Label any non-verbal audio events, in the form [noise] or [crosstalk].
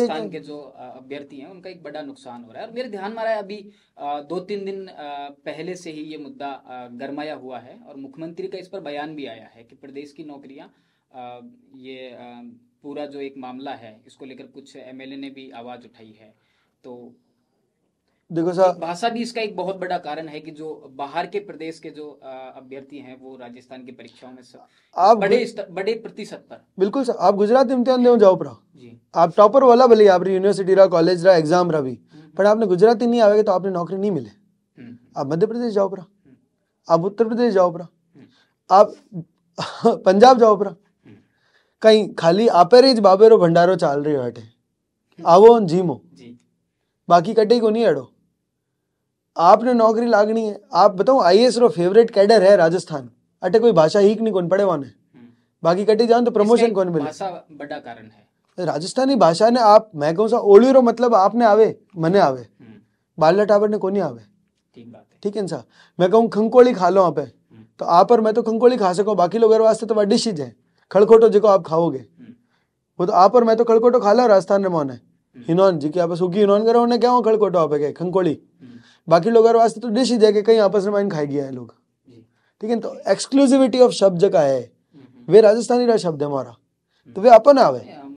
राजस्थान के जो अभ्यर्थी हैं उनका एक बड़ा नुकसान हो रहा है और मेरे ध्यान में रहा है अभी दो तीन दिन पहले से ही ये मुद्दा गरमाया हुआ है और मुख्यमंत्री का इस पर बयान भी आया है कि प्रदेश की नौकरियां ये पूरा जो एक मामला है इसको लेकर कुछ एमएलए ने भी आवाज उठाई है तो देखो साहब भाषा भी इसका एक बहुत बड़ा कारण है कि जो बाहर के प्रदेश के जो अभ्यर्थी हैं वो राजस्थान की परीक्षाओं में आप बड़े बड़े प्रतिशत पर बिल्कुल सर आप गुजरात इम्तिहान दे जाओ पड़ा आप टॉपर वाला भले आप यूनिवर्सिटी रहा कॉलेज रहा एग्जाम रहा भी पर आपने गुजराती नहीं आवेगा तो आपने नौकरी नहीं मिले हम्म। आप मध्य प्रदेश जाओ परा हम्म। आप उत्तर प्रदेश जाओ परा हम्म। आप [laughs] पंजाब जाओ परा कहीं खाली आपेरीज बाबेरो भंडारो चाल रहे हो हटे आवो जीमो जी। बाकी कटे को नहीं अड़ो आपने नौकरी लागनी है आप बताओ आई रो फेवरेट कैडर है राजस्थान अटे कोई भाषा ही नहीं कौन पढ़े वाने बाकी कटे जाओ तो प्रमोशन कौन मिले बड़ा कारण है રાજસ્થાની ભાષાને આપ મેં કહું છું ઓળીરો મતલબ આપને આવે મને આવે બારલા ટાબરને કોની આવે ठीक है सर मैं कहूँ खंकोली खा लो यहाँ हम्म। तो आप और मैं तो खंकोली खा सको बाकी लोग वास्ते तो वह डिश है खड़कोटो जो आप खाओगे हम्म। वो तो आप और मैं तो खड़कोटो खा लो राजस्थान में है हम्म। हिनोन जी की आप सूखी हिनोन करो उन्हें क्या हो खड़कोटो आप के खंकोली बाकी लोग वास्ते तो डिश ही है कि कहीं आपस में खाई गया है लोग ठीक है तो एक्सक्लूसिविटी ऑफ शब्द का है वे राजस्थानी शब्द है हमारा तो वे अपन आवे